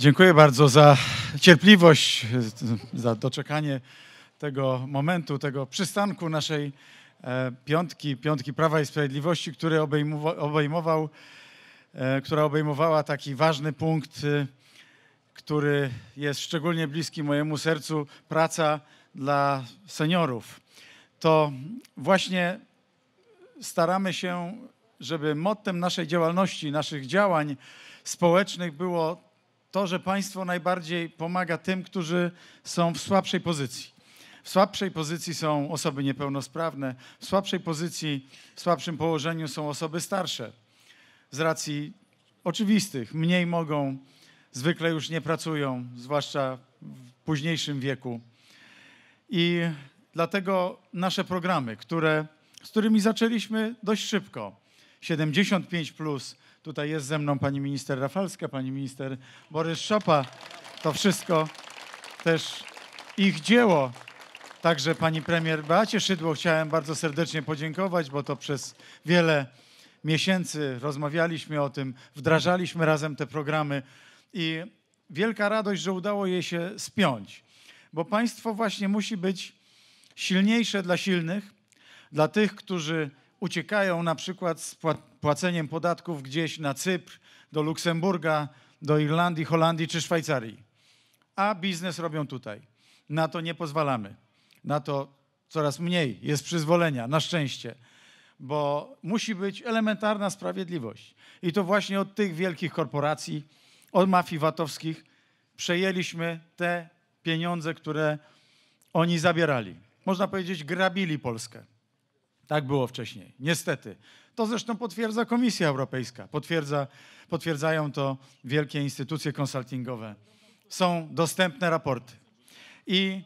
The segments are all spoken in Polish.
Dziękuję bardzo za cierpliwość, za doczekanie tego momentu, tego przystanku naszej e, piątki, piątki Prawa i Sprawiedliwości, który obejmował, e, która obejmowała taki ważny punkt, e, który jest szczególnie bliski mojemu sercu praca dla seniorów. To właśnie staramy się, żeby mottem naszej działalności, naszych działań społecznych było to, że państwo najbardziej pomaga tym, którzy są w słabszej pozycji. W słabszej pozycji są osoby niepełnosprawne, w słabszej pozycji, w słabszym położeniu są osoby starsze. Z racji oczywistych, mniej mogą, zwykle już nie pracują, zwłaszcza w późniejszym wieku. I dlatego nasze programy, które, z którymi zaczęliśmy dość szybko, 75 plus, Tutaj jest ze mną pani minister Rafalska, pani minister Borys Szopa. To wszystko też ich dzieło. Także pani premier Beacie Szydło chciałem bardzo serdecznie podziękować, bo to przez wiele miesięcy rozmawialiśmy o tym, wdrażaliśmy razem te programy i wielka radość, że udało jej się spiąć. Bo państwo właśnie musi być silniejsze dla silnych, dla tych, którzy uciekają na przykład z płat płaceniem podatków gdzieś na Cypr, do Luksemburga, do Irlandii, Holandii czy Szwajcarii. A biznes robią tutaj. Na to nie pozwalamy. Na to coraz mniej jest przyzwolenia, na szczęście. Bo musi być elementarna sprawiedliwość. I to właśnie od tych wielkich korporacji, od mafii VAT-owskich przejęliśmy te pieniądze, które oni zabierali. Można powiedzieć, grabili Polskę. Tak było wcześniej. Niestety. To zresztą potwierdza Komisja Europejska, potwierdza, potwierdzają to wielkie instytucje konsultingowe. Są dostępne raporty. I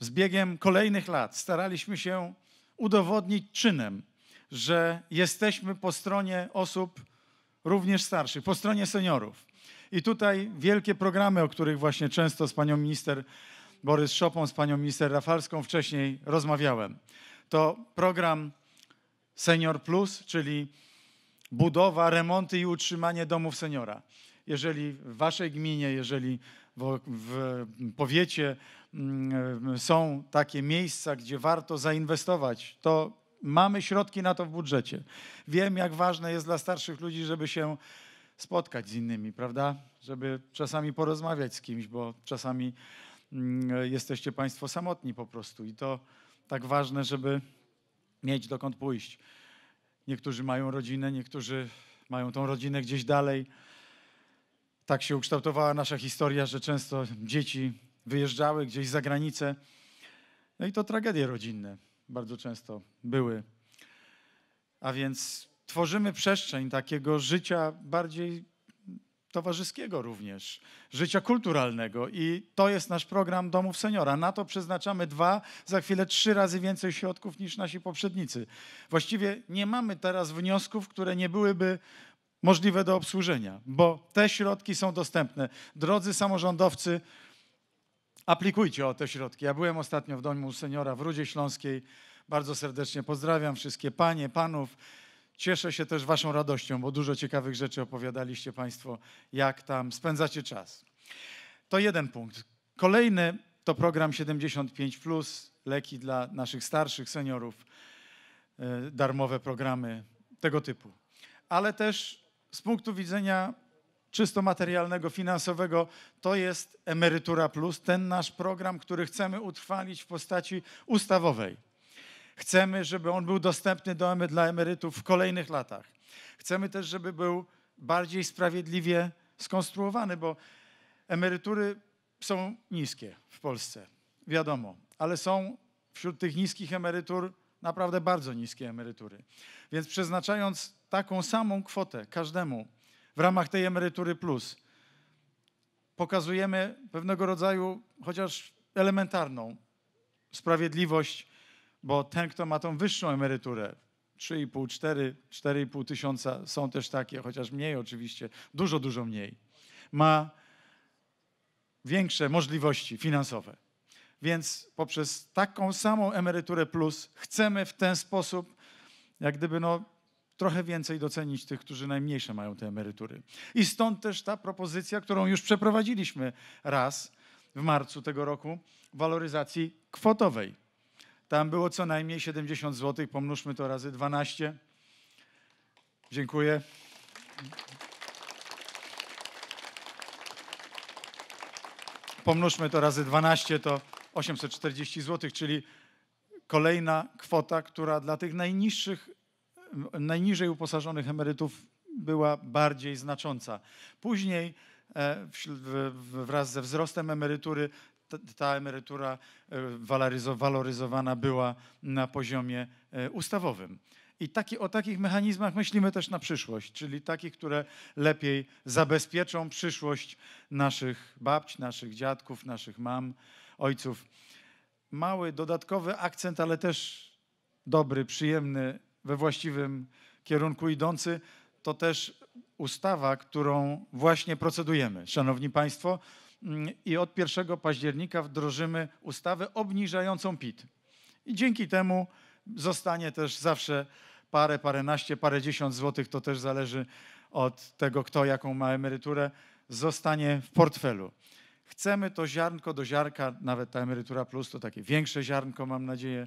z biegiem kolejnych lat staraliśmy się udowodnić czynem, że jesteśmy po stronie osób również starszych, po stronie seniorów. I tutaj wielkie programy, o których właśnie często z panią minister Borys Szopą, z panią minister Rafalską wcześniej rozmawiałem. To program Senior Plus, czyli budowa, remonty i utrzymanie domów seniora. Jeżeli w waszej gminie, jeżeli w, w powiecie mm, e, są takie miejsca, gdzie warto zainwestować, to mamy środki na to w budżecie. Wiem, jak ważne jest dla starszych ludzi, żeby się spotkać z innymi, prawda? Żeby czasami porozmawiać z kimś, bo czasami mm, e, jesteście Państwo samotni po prostu. I to tak ważne, żeby mieć dokąd pójść. Niektórzy mają rodzinę, niektórzy mają tą rodzinę gdzieś dalej. Tak się ukształtowała nasza historia, że często dzieci wyjeżdżały gdzieś za granicę. No i to tragedie rodzinne bardzo często były. A więc tworzymy przestrzeń takiego życia bardziej towarzyskiego również, życia kulturalnego i to jest nasz program Domów Seniora. Na to przeznaczamy dwa, za chwilę trzy razy więcej środków niż nasi poprzednicy. Właściwie nie mamy teraz wniosków, które nie byłyby możliwe do obsłużenia, bo te środki są dostępne. Drodzy samorządowcy, aplikujcie o te środki. Ja byłem ostatnio w Domu Seniora w Rudzie Śląskiej. Bardzo serdecznie pozdrawiam wszystkie panie, panów Cieszę się też Waszą radością, bo dużo ciekawych rzeczy opowiadaliście Państwo, jak tam spędzacie czas. To jeden punkt. Kolejny to program 75, leki dla naszych starszych seniorów, e, darmowe programy tego typu. Ale też z punktu widzenia czysto materialnego, finansowego, to jest Emerytura Plus, ten nasz program, który chcemy utrwalić w postaci ustawowej Chcemy, żeby on był dostępny do, dla emerytów w kolejnych latach. Chcemy też, żeby był bardziej sprawiedliwie skonstruowany, bo emerytury są niskie w Polsce, wiadomo, ale są wśród tych niskich emerytur naprawdę bardzo niskie emerytury. Więc przeznaczając taką samą kwotę każdemu w ramach tej emerytury plus, pokazujemy pewnego rodzaju, chociaż elementarną, sprawiedliwość bo ten, kto ma tą wyższą emeryturę, 3,5, 4,5 tysiąca są też takie, chociaż mniej oczywiście, dużo, dużo mniej, ma większe możliwości finansowe. Więc poprzez taką samą emeryturę plus chcemy w ten sposób, jak gdyby no, trochę więcej docenić tych, którzy najmniejsze mają te emerytury. I stąd też ta propozycja, którą już przeprowadziliśmy raz w marcu tego roku, waloryzacji kwotowej. Tam było co najmniej 70 zł, pomnóżmy to razy 12. Dziękuję. Pomnóżmy to razy 12, to 840 zł, czyli kolejna kwota, która dla tych najniższych, najniżej uposażonych emerytów była bardziej znacząca. Później e, wraz ze wzrostem emerytury ta emerytura e, waloryzowana była na poziomie e, ustawowym. I taki, o takich mechanizmach myślimy też na przyszłość, czyli takich, które lepiej zabezpieczą przyszłość naszych babci, naszych dziadków, naszych mam, ojców. Mały dodatkowy akcent, ale też dobry, przyjemny, we właściwym kierunku idący, to też ustawa, którą właśnie procedujemy. Szanowni Państwo, Mm, i od 1 października wdrożymy ustawę obniżającą PIT. I dzięki temu zostanie też zawsze parę, paręnaście, dziesiąt złotych, to też zależy od tego, kto jaką ma emeryturę, zostanie w portfelu. Chcemy to ziarnko do ziarka, nawet ta emerytura plus to takie większe ziarnko, mam nadzieję,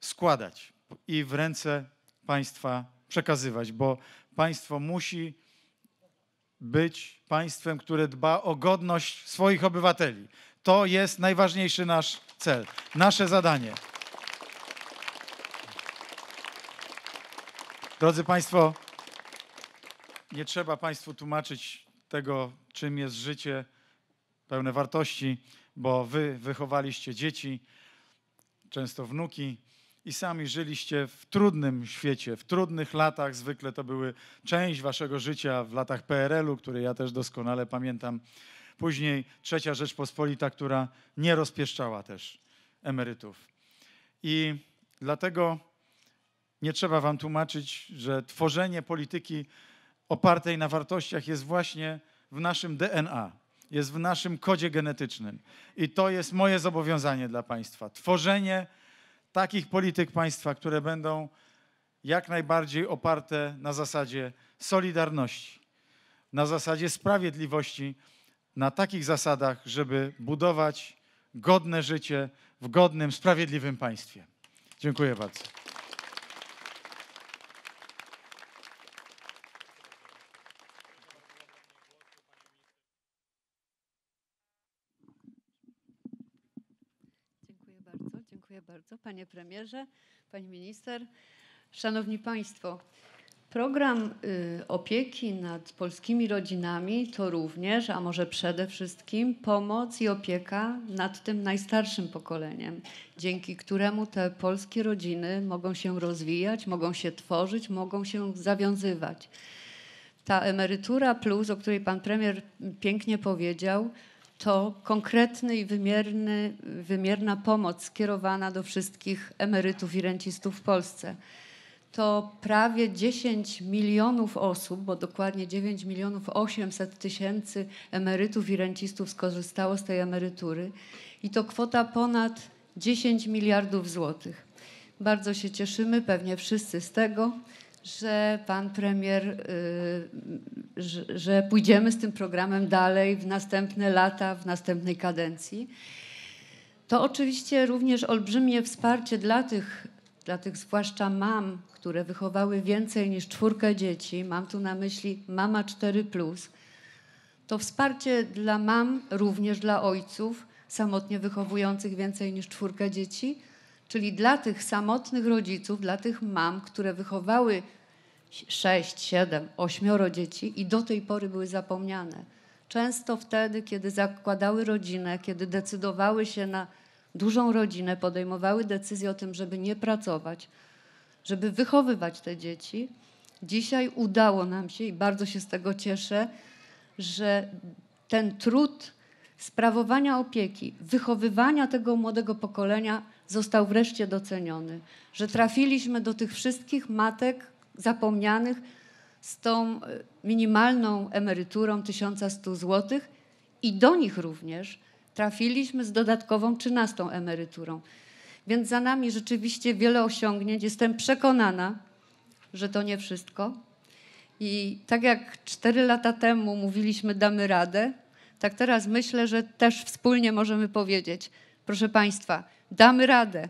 składać i w ręce państwa przekazywać, bo państwo musi być państwem, które dba o godność swoich obywateli. To jest najważniejszy nasz cel, nasze zadanie. Drodzy Państwo, nie trzeba Państwu tłumaczyć tego, czym jest życie pełne wartości, bo Wy wychowaliście dzieci, często wnuki, i sami żyliście w trudnym świecie, w trudnych latach. Zwykle to były część waszego życia w latach PRL-u, które ja też doskonale pamiętam. Później Trzecia Rzeczpospolita, która nie rozpieszczała też emerytów. I dlatego nie trzeba wam tłumaczyć, że tworzenie polityki opartej na wartościach jest właśnie w naszym DNA, jest w naszym kodzie genetycznym. I to jest moje zobowiązanie dla państwa. Tworzenie polityki takich polityk państwa, które będą jak najbardziej oparte na zasadzie solidarności, na zasadzie sprawiedliwości, na takich zasadach, żeby budować godne życie w godnym, sprawiedliwym państwie. Dziękuję bardzo. Panie Premierze, Pani Minister, Szanowni Państwo. Program y, opieki nad polskimi rodzinami to również, a może przede wszystkim, pomoc i opieka nad tym najstarszym pokoleniem, dzięki któremu te polskie rodziny mogą się rozwijać, mogą się tworzyć, mogą się zawiązywać. Ta emerytura plus, o której pan premier pięknie powiedział, to konkretna i wymierny, wymierna pomoc skierowana do wszystkich emerytów i rencistów w Polsce. To prawie 10 milionów osób, bo dokładnie 9 milionów 800 tysięcy emerytów i rencistów skorzystało z tej emerytury i to kwota ponad 10 miliardów złotych. Bardzo się cieszymy, pewnie wszyscy z tego że pan premier, y, że, pójdziemy z tym programem dalej w następne lata, w następnej kadencji. To oczywiście również olbrzymie wsparcie dla tych, dla tych zwłaszcza mam, które wychowały więcej niż czwórkę dzieci. Mam tu na myśli mama 4. To wsparcie dla mam, również dla ojców samotnie wychowujących więcej niż czwórkę dzieci, czyli dla tych samotnych rodziców, dla tych mam, które wychowały sześć, siedem, ośmioro dzieci i do tej pory były zapomniane. Często wtedy, kiedy zakładały rodzinę, kiedy decydowały się na dużą rodzinę, podejmowały decyzję o tym, żeby nie pracować, żeby wychowywać te dzieci. Dzisiaj udało nam się i bardzo się z tego cieszę, że ten trud sprawowania opieki, wychowywania tego młodego pokolenia został wreszcie doceniony. Że trafiliśmy do tych wszystkich matek, zapomnianych z tą e, minimalną emeryturą 1100 zł i do nich również trafiliśmy z dodatkową 13 emeryturą. Więc za nami rzeczywiście wiele osiągnięć. Jestem przekonana, że to nie wszystko. I tak jak 4 lata temu mówiliśmy, damy radę, tak teraz myślę, że też wspólnie możemy powiedzieć, proszę Państwa, damy radę.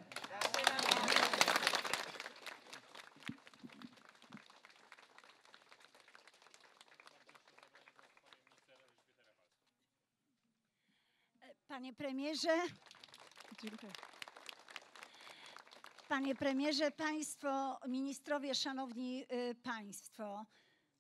premierze, dziękuję. Panie premierze, państwo, ministrowie, szanowni y, państwo.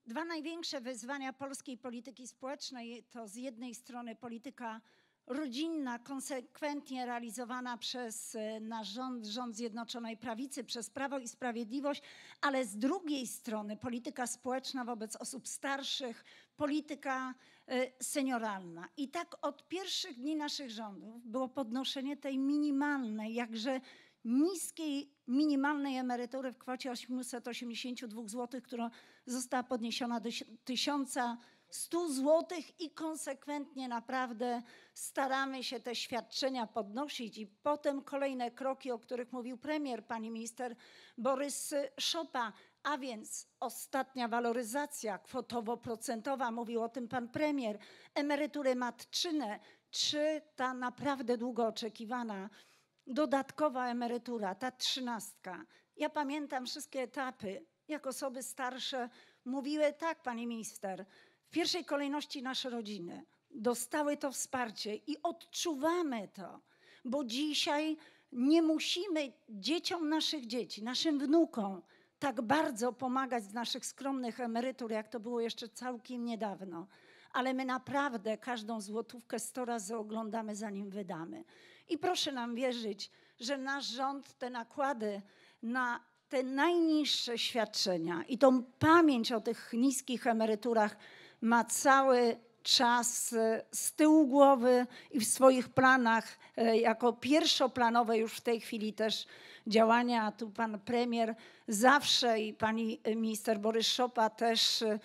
Dwa największe wyzwania polskiej polityki społecznej to z jednej strony polityka rodzinna, konsekwentnie realizowana przez e, nasz rząd, rząd Zjednoczonej Prawicy, przez Prawo i Sprawiedliwość, ale z drugiej strony polityka społeczna wobec osób starszych, polityka e, senioralna. I tak od pierwszych dni naszych rządów było podnoszenie tej minimalnej, jakże niskiej minimalnej emerytury w kwocie 882 zł, która została podniesiona do 1000 zł 100 złotych i konsekwentnie naprawdę staramy się te świadczenia podnosić i potem kolejne kroki, o których mówił premier, pani minister Borys Szopa, a więc ostatnia waloryzacja kwotowo-procentowa, mówił o tym pan premier, emerytury matczyne, czy ta naprawdę długo oczekiwana dodatkowa emerytura, ta trzynastka. Ja pamiętam wszystkie etapy, jak osoby starsze mówiły tak, pani minister – w pierwszej kolejności nasze rodziny dostały to wsparcie i odczuwamy to, bo dzisiaj nie musimy dzieciom naszych dzieci, naszym wnukom tak bardzo pomagać z naszych skromnych emerytur, jak to było jeszcze całkiem niedawno. Ale my naprawdę każdą złotówkę sto razy oglądamy, zanim wydamy. I proszę nam wierzyć, że nasz rząd te nakłady na te najniższe świadczenia i tą pamięć o tych niskich emeryturach ma cały czas e, z tyłu głowy i w swoich planach, e, jako pierwszoplanowe już w tej chwili też działania. A tu pan premier zawsze i pani minister Borys Szopa też e,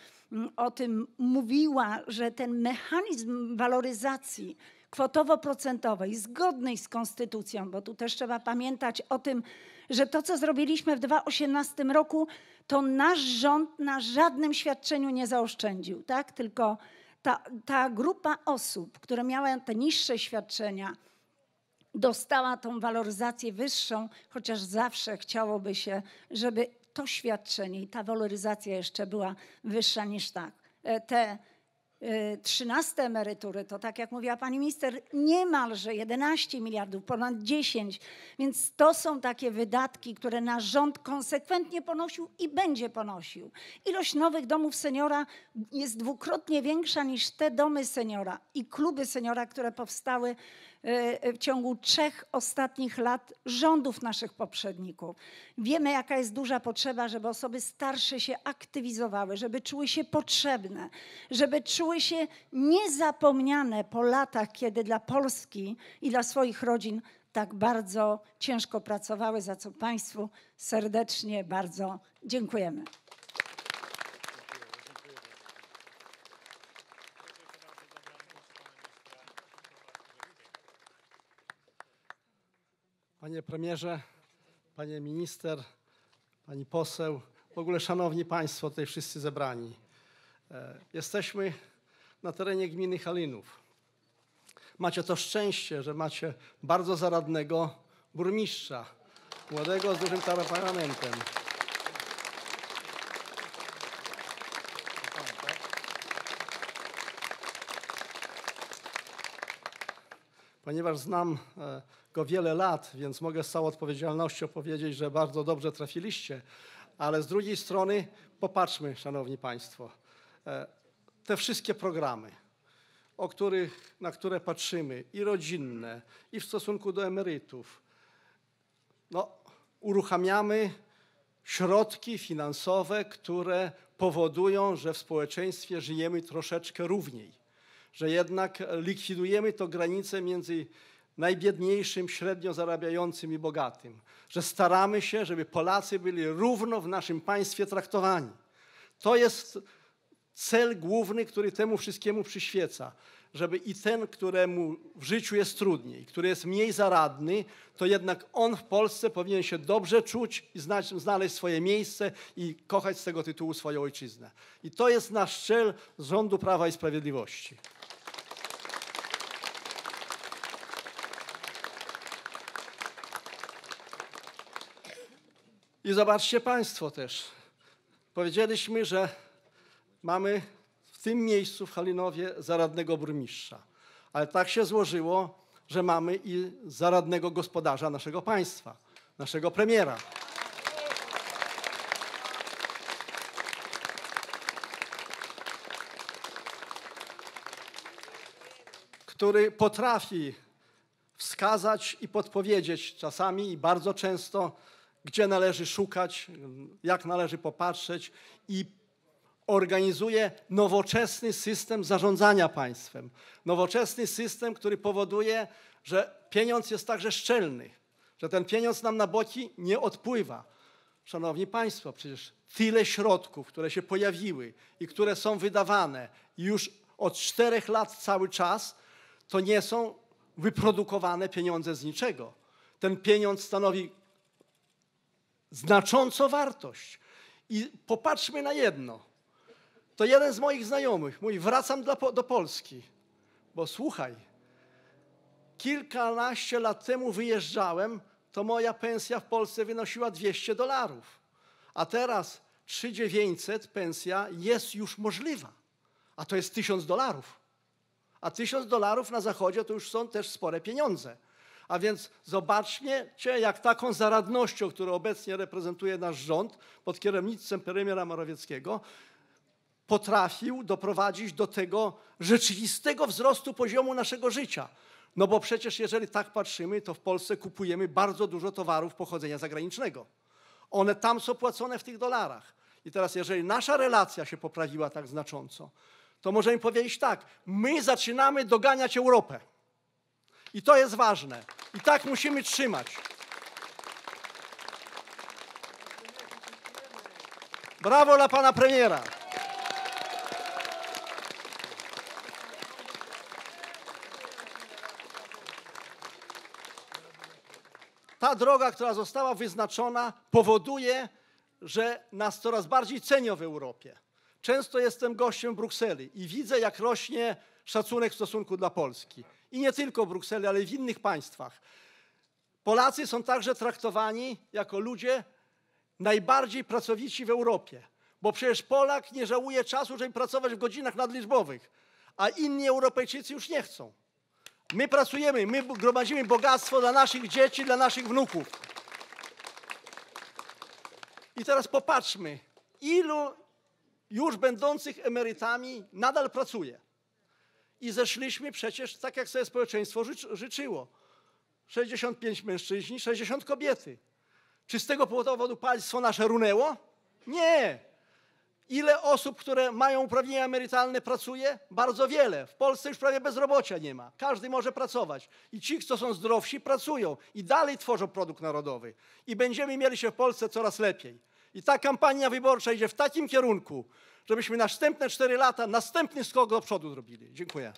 o tym mówiła, że ten mechanizm waloryzacji kwotowo-procentowej, zgodnej z konstytucją, bo tu też trzeba pamiętać o tym, że to, co zrobiliśmy w 2018 roku, to nasz rząd na żadnym świadczeniu nie zaoszczędził, tak? Tylko ta, ta grupa osób, które miała te niższe świadczenia, dostała tą waloryzację wyższą, chociaż zawsze chciałoby się, żeby to świadczenie i ta waloryzacja jeszcze była wyższa niż tak. E, te E, trzynaste emerytury, to tak jak mówiła pani minister, niemalże 11 miliardów, ponad 10. Więc to są takie wydatki, które nasz rząd konsekwentnie ponosił i będzie ponosił. Ilość nowych domów seniora jest dwukrotnie większa niż te domy seniora i kluby seniora, które powstały E, e, w ciągu trzech ostatnich lat rządów naszych poprzedników. Wiemy, jaka jest duża potrzeba, żeby osoby starsze się aktywizowały, żeby czuły się potrzebne, żeby czuły się niezapomniane po latach, kiedy dla Polski i dla swoich rodzin tak bardzo ciężko pracowały, za co Państwu serdecznie bardzo dziękujemy. Panie premierze, panie minister, pani poseł, w ogóle szanowni państwo tutaj wszyscy zebrani. E, jesteśmy na terenie gminy Halinów. Macie to szczęście, że macie bardzo zaradnego burmistrza, młodego z dużym temperamentem. Ponieważ znam e, go wiele lat, więc mogę z całą odpowiedzialnością powiedzieć, że bardzo dobrze trafiliście. Ale z drugiej strony popatrzmy, Szanowni Państwo, e, te wszystkie programy, o których, na które patrzymy, i rodzinne, i w stosunku do emerytów, no, uruchamiamy środki finansowe, które powodują, że w społeczeństwie żyjemy troszeczkę równiej że jednak likwidujemy to granicę między najbiedniejszym, średnio zarabiającym i bogatym. Że staramy się, żeby Polacy byli równo w naszym państwie traktowani. To jest cel główny, który temu wszystkiemu przyświeca. Żeby i ten, któremu w życiu jest trudniej, który jest mniej zaradny, to jednak on w Polsce powinien się dobrze czuć i znaleźć swoje miejsce i kochać z tego tytułu swoją ojczyznę. I to jest nasz cel rządu Prawa i Sprawiedliwości. I zobaczcie Państwo też. Powiedzieliśmy, że mamy w tym miejscu w Halinowie zaradnego burmistrza. Ale tak się złożyło, że mamy i zaradnego gospodarza naszego państwa, naszego premiera. który potrafi wskazać i podpowiedzieć czasami i bardzo często gdzie należy szukać, jak należy popatrzeć i organizuje nowoczesny system zarządzania państwem. Nowoczesny system, który powoduje, że pieniądz jest także szczelny, że ten pieniądz nam na boki nie odpływa. Szanowni Państwo, przecież tyle środków, które się pojawiły i które są wydawane już od czterech lat cały czas, to nie są wyprodukowane pieniądze z niczego. Ten pieniądz stanowi znacząco wartość. I popatrzmy na jedno. To jeden z moich znajomych mówi: Wracam do, Polski, bo słuchaj, kilkanaście lat temu wyjeżdżałem, to moja pensja w Polsce wynosiła 200 dolarów, a teraz 3900 pensja jest już możliwa, a to jest 1000 dolarów. A 1000 dolarów na zachodzie to już są też spore pieniądze. A więc zobaczcie, jak taką zaradnością, którą obecnie reprezentuje nasz rząd pod kierownictwem premiera Morawieckiego, potrafił doprowadzić do tego rzeczywistego wzrostu poziomu naszego życia. No bo przecież jeżeli tak patrzymy, to w Polsce kupujemy bardzo dużo towarów pochodzenia zagranicznego. One tam są płacone w tych dolarach. I teraz jeżeli nasza relacja się poprawiła tak znacząco, to możemy powiedzieć tak, my zaczynamy doganiać Europę. I to jest ważne. I tak musimy trzymać. Brawo dla pana premiera. Ta droga, która została wyznaczona, powoduje, że nas coraz bardziej cenią w Europie. Często jestem gościem w Brukseli i widzę, jak rośnie szacunek w stosunku dla Polski i nie tylko w Brukseli, ale i w innych państwach. Polacy są także traktowani jako ludzie najbardziej pracowici w Europie, bo przecież Polak nie żałuje czasu, żeby pracować w godzinach nadliczbowych, a inni Europejczycy już nie chcą. My pracujemy, my gromadzimy bogactwo dla naszych dzieci, dla naszych wnuków. I teraz popatrzmy, ilu już będących emerytami nadal pracuje i zeszliśmy przecież tak, jak sobie społeczeństwo życzyło. 65 mężczyźni, 60 kobiety. Czy z tego powodu państwo nasze runęło? Nie. Ile osób, które mają uprawnienia emerytalne, pracuje? Bardzo wiele. W Polsce już prawie bezrobocia nie ma. Każdy może pracować. I ci, co są zdrowsi, pracują i dalej tworzą produkt narodowy. I będziemy mieli się w Polsce coraz lepiej. I ta kampania wyborcza idzie w takim kierunku, żebyśmy następne cztery lata następny skok do przodu zrobili. Dziękuję.